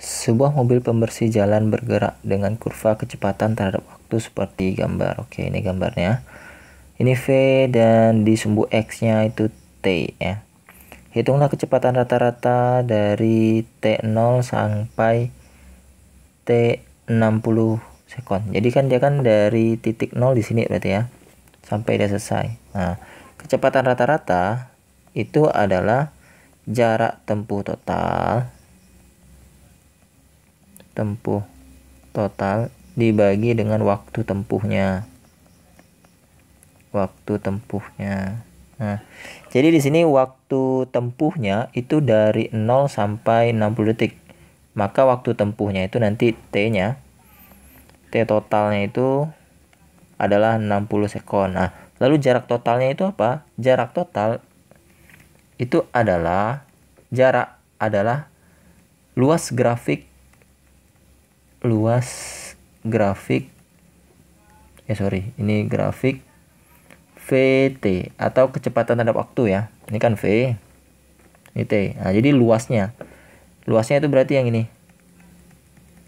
Sebuah mobil pembersih jalan bergerak dengan kurva kecepatan terhadap waktu seperti gambar. Oke, ini gambarnya. Ini V dan di sumbu X-nya itu T ya. Hitunglah kecepatan rata-rata dari T0 sampai T60 second. Jadi kan dia kan dari titik 0 di sini berarti ya. Sampai dia selesai. Nah, kecepatan rata-rata itu adalah jarak tempuh total tempuh total dibagi dengan waktu tempuhnya. Waktu tempuhnya. Nah, jadi di sini waktu tempuhnya itu dari 0 sampai 60 detik. Maka waktu tempuhnya itu nanti T-nya T totalnya itu adalah 60 sekon. Nah, lalu jarak totalnya itu apa? Jarak total itu adalah jarak adalah luas grafik luas grafik ya eh, sorry ini grafik VT atau kecepatan terhadap waktu ya ini kan V ini T nah jadi luasnya luasnya itu berarti yang ini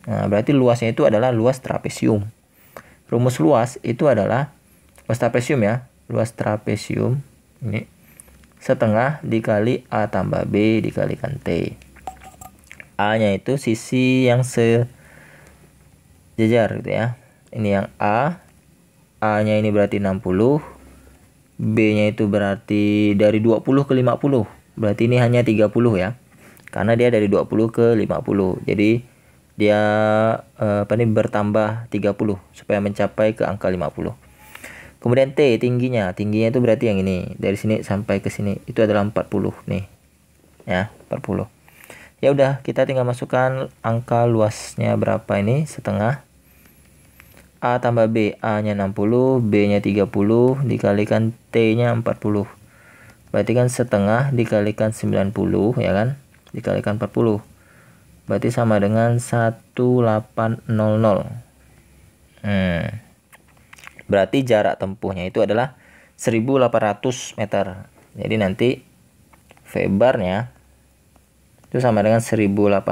nah berarti luasnya itu adalah luas trapesium rumus luas itu adalah luas trapesium ya luas trapesium ini setengah dikali A tambah B dikalikan T A nya itu sisi yang se jajar gitu ya ini yang A A nya ini berarti 60 B nya itu berarti dari 20 ke 50 berarti ini hanya 30 ya karena dia dari 20 ke 50 jadi dia eh, apa ini bertambah 30 supaya mencapai ke angka 50 kemudian T tingginya tingginya itu berarti yang ini dari sini sampai ke sini itu adalah 40 nih ya 40 ya udah kita tinggal masukkan angka luasnya berapa ini setengah A tambah B A nya 60 B nya 30 dikalikan T nya 40 berarti kan setengah dikalikan 90 ya kan dikalikan 40 berarti sama dengan 1800 hmm. berarti jarak tempuhnya itu adalah 1800 meter jadi nanti febarnya itu sama dengan 1800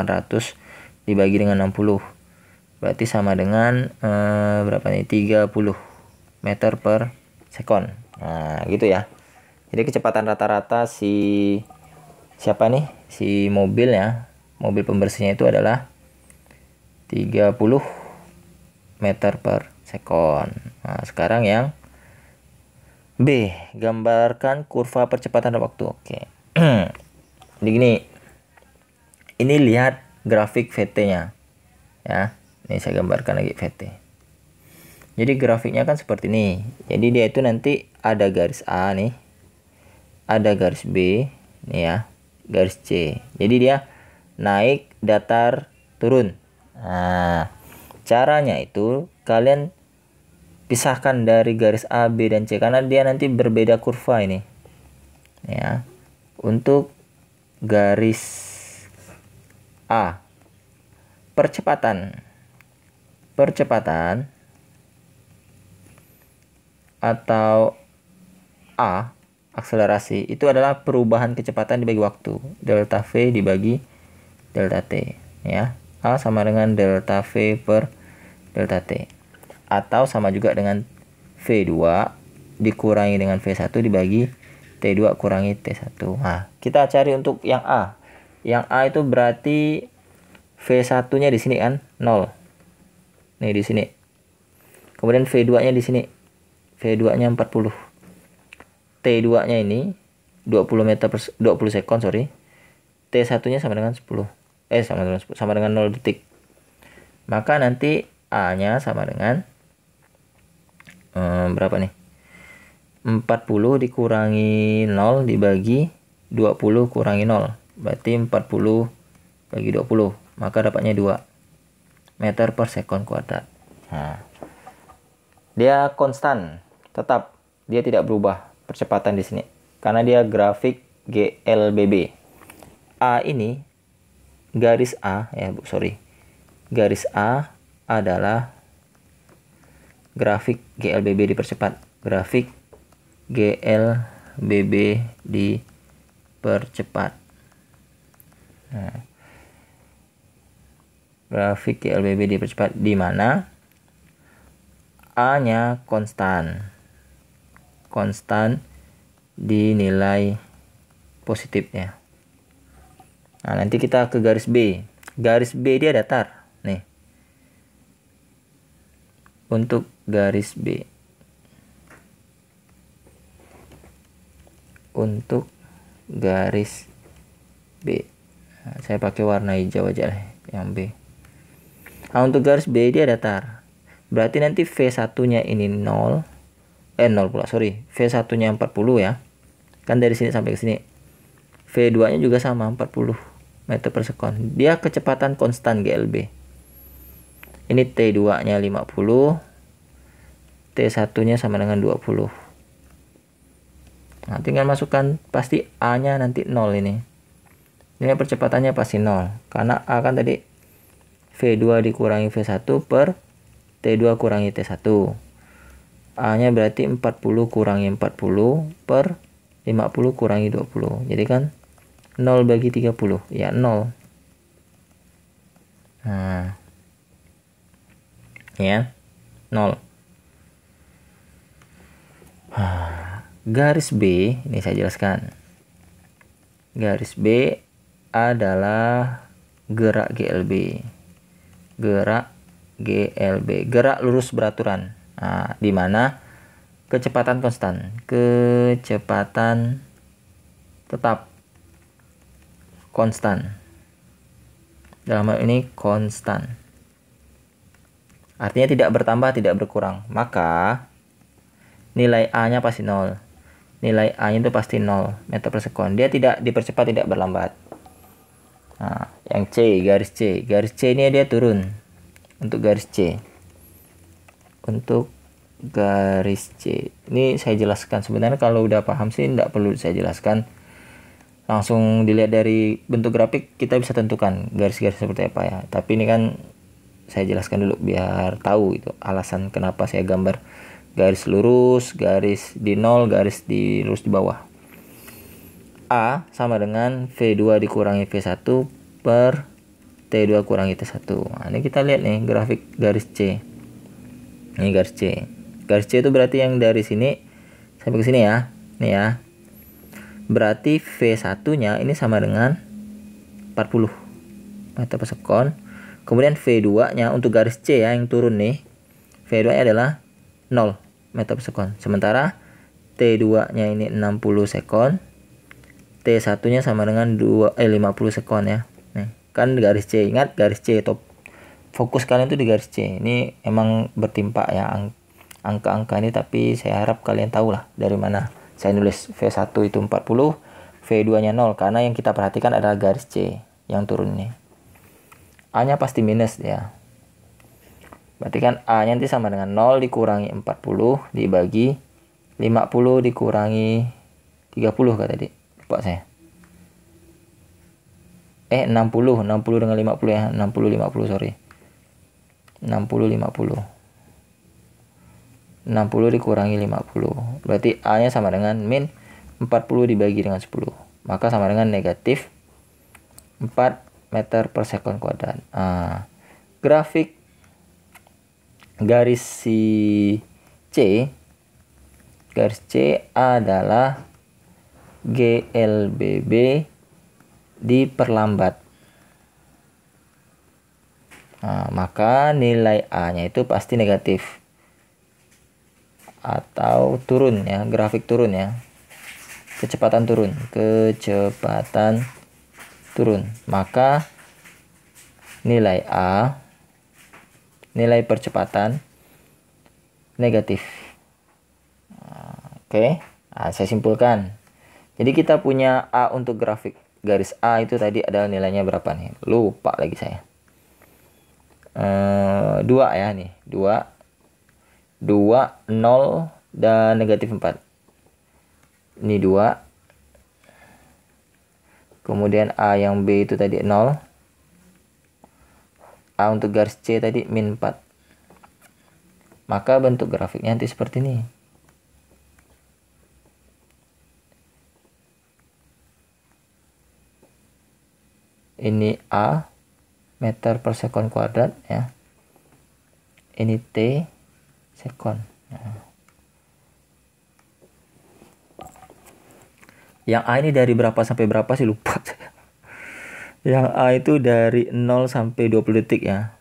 dibagi dengan 60 berarti sama dengan eh, berapa nih 30 meter per second nah gitu ya jadi kecepatan rata-rata si siapa nih si mobil ya mobil pembersihnya itu adalah 30 meter per second nah sekarang yang B gambarkan kurva percepatan waktu oke jadi gini ini lihat grafik VT-nya. Ya, ini saya gambarkan lagi VT. Jadi grafiknya kan seperti ini. Jadi dia itu nanti ada garis A nih. Ada garis B, nih ya. Garis C. Jadi dia naik datar turun. Nah, caranya itu kalian pisahkan dari garis A, B dan C karena dia nanti berbeda kurva ini. Ya. Untuk garis A. Percepatan. Percepatan atau A akselerasi itu adalah perubahan kecepatan dibagi waktu. Delta V dibagi delta T ya. A sama dengan delta V per delta T. Atau sama juga dengan V2 dikurangi dengan V1 dibagi T2 kurangi T1. Nah, kita cari untuk yang A. Yang A itu berarti V1-nya di sini kan 0. Nih di sini. Kemudian V2-nya di sini. V2-nya 40. T2-nya ini 20 meter per 20 sekon, sorry. T1-nya sama dengan 10. Eh sama dengan 10, sama dengan 0 detik. Maka nanti A-nya sama dengan hmm, berapa nih? 40 dikurangi 0 dibagi 20 kurangi 0 berarti 40 bagi 20 maka dapatnya 2 meter per second kuadrat nah, dia konstan tetap dia tidak berubah percepatan di sini karena dia grafik GLBB A ini garis A ya bu sorry garis A adalah grafik GLBB dipercepat grafik GLBB dipercepat Nah, hmm. grafik LBB dipercepat di mana A-nya konstan. Konstan di nilai positifnya. Nah, nanti kita ke garis B. Garis B dia datar. Nih. Untuk garis B. Untuk garis B saya pakai warna hijau aja lah yang B nah, untuk garis B dia datar berarti nanti V1 nya ini 0 eh 0 pula sorry V1 nya 40 ya kan dari sini sampai ke sini V2 nya juga sama 40 meter per sekon dia kecepatan konstan GLB ini T2 nya 50 T1 nya sama dengan 20 nah tinggal masukkan pasti A nya nanti 0 ini nilai percepatannya pasti 0 karena A kan tadi V2 dikurangi V1 per T2 kurangi T1 A nya berarti 40 kurangi 40 per 50 kurangi 20 jadi kan 0 bagi 30 ya 0 nah ya 0 garis B ini saya jelaskan garis B adalah gerak GLB. Gerak GLB, gerak lurus beraturan. Nah, di mana kecepatan konstan, kecepatan tetap konstan. Dalam hal ini konstan. Artinya tidak bertambah, tidak berkurang. Maka nilai A-nya pasti nol. Nilai A-nya itu pasti nol meter per sekon. Dia tidak dipercepat, tidak berlambat. Nah, yang C, garis C. Garis C ini dia turun. Untuk garis C. Untuk garis C. Ini saya jelaskan. Sebenarnya kalau udah paham sih tidak perlu saya jelaskan. Langsung dilihat dari bentuk grafik kita bisa tentukan garis-garis seperti apa ya. Tapi ini kan saya jelaskan dulu biar tahu itu alasan kenapa saya gambar garis lurus, garis di nol, garis di lurus di bawah. A sama dengan V2 dikurangi V1 per T2 kurangi T1. Nah, ini kita lihat nih grafik garis C. Ini garis C. Garis C itu berarti yang dari sini sampai ke sini ya. Nih ya. Berarti V1-nya ini sama dengan 40 meter per sekon Kemudian V2-nya untuk garis C ya yang turun nih. V2-nya adalah 0 meter per sekon Sementara T2-nya ini 60 sekon T1 nya sama dengan 2, eh, 50 sekon ya Nih, kan garis C ingat garis C top fokus kalian tuh di garis C ini emang bertimpa ya angka-angka ini tapi saya harap kalian tahu lah dari mana saya nulis V1 itu 40 V2 nya 0 karena yang kita perhatikan adalah garis C yang turun ini A nya pasti minus ya berarti kan A nya nanti sama dengan 0 dikurangi 40 dibagi 50 dikurangi 30 kata tadi Lupa saya. Eh 60, 60 dengan 50 ya, 60 50 sorry. 60 50. 60 dikurangi 50. Berarti A-nya sama dengan min 40 dibagi dengan 10. Maka sama dengan negatif 4 meter per second kuadrat. Ah, grafik garis si C garis C adalah GLBB diperlambat. Nah, maka nilai A-nya itu pasti negatif atau turun ya, grafik turun ya. Kecepatan turun, kecepatan turun. Maka nilai A nilai percepatan negatif. Nah, oke, nah, saya simpulkan jadi kita punya A untuk grafik garis A itu tadi ada nilainya berapa nih? Lupa lagi saya. E, eh, 2 ya nih, 2. 2, 0, dan negatif 4. Ini 2. Kemudian A yang B itu tadi 0. A untuk garis C tadi min 4. Maka bentuk grafiknya nanti seperti ini. ini A meter per second kuadrat ya ini T second. nah. yang A ini dari berapa sampai berapa sih lupa yang A itu dari 0 sampai 20 detik ya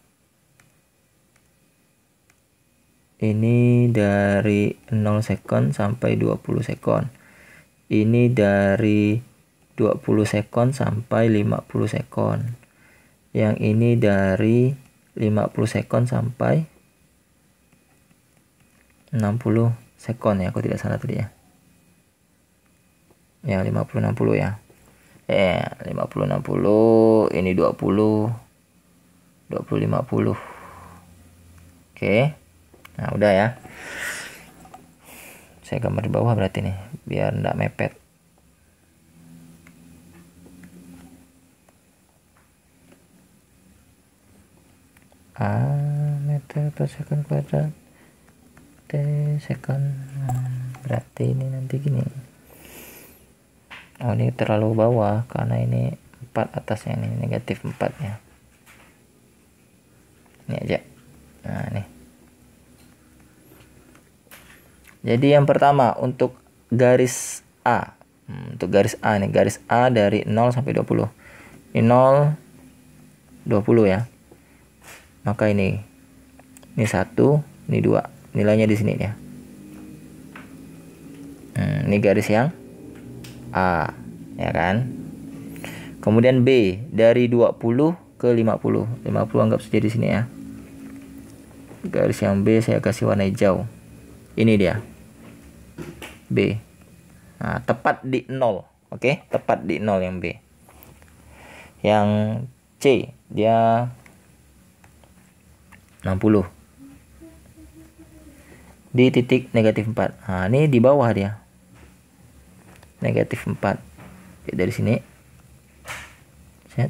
ini dari 0 second sampai 20 second ini dari 20 sekon sampai 50 sekon yang ini dari 50 sekon sampai 60 sekon ya aku tidak salah tadi ya Ya, 50 60 ya eh 50 60 ini 20 20 50 oke nah udah ya saya gambar di bawah berarti nih biar enggak mepet A meter per second kuadrat T second nah, berarti ini nanti gini oh ini terlalu bawah karena ini 4 atasnya ini negatif 4 ya ini aja nah ini jadi yang pertama untuk garis A hmm, untuk garis A nih garis A dari 0 sampai 20 ini 0 20 ya maka ini ini satu ini dua nilainya di sini ya hmm, ini garis yang A ya kan kemudian B dari 20 ke 50 50 anggap saja di sini ya garis yang B saya kasih warna hijau ini dia B nah, tepat di nol oke tepat di nol yang B yang C dia 60 di titik negatif 4 nah ini di bawah dia negatif 4 Oke, dari sini set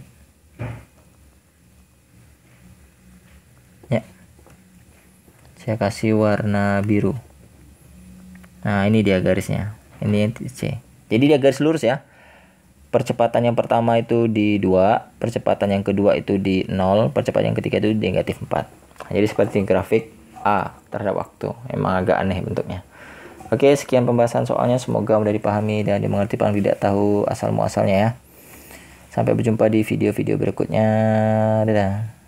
ya saya kasih warna biru nah ini dia garisnya ini C jadi dia garis lurus ya percepatan yang pertama itu di 2, percepatan yang kedua itu di 0, percepatan yang ketiga itu di negatif 4. Jadi seperti grafik A terhadap waktu. Emang agak aneh bentuknya. Oke, sekian pembahasan soalnya. Semoga mudah dipahami dan dimengerti paling tidak tahu asal muasalnya ya. Sampai berjumpa di video-video berikutnya. Dadah.